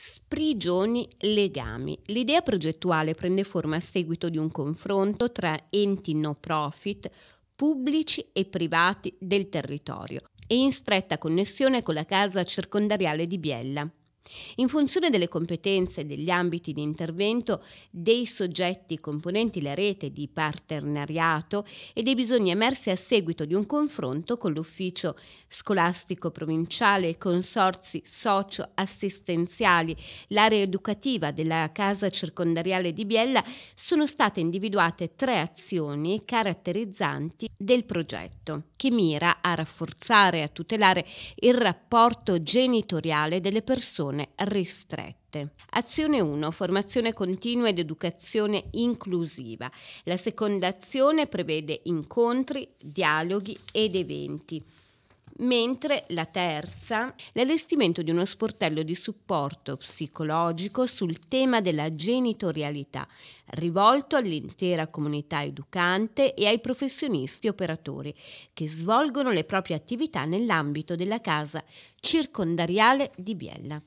Sprigioni legami. L'idea progettuale prende forma a seguito di un confronto tra enti no profit, pubblici e privati del territorio e in stretta connessione con la casa circondariale di Biella. In funzione delle competenze e degli ambiti di intervento dei soggetti componenti la rete di partenariato e dei bisogni emersi a seguito di un confronto con l'ufficio scolastico provinciale, i consorzi socio-assistenziali, l'area educativa della casa circondariale di Biella, sono state individuate tre azioni caratterizzanti del progetto che mira a rafforzare e a tutelare il rapporto genitoriale delle persone formazione ristrette. Azione 1. Formazione continua ed educazione inclusiva. La seconda azione prevede incontri, dialoghi ed eventi mentre la terza l'allestimento di uno sportello di supporto psicologico sul tema della genitorialità, rivolto all'intera comunità educante e ai professionisti operatori che svolgono le proprie attività nell'ambito della casa circondariale di Biella.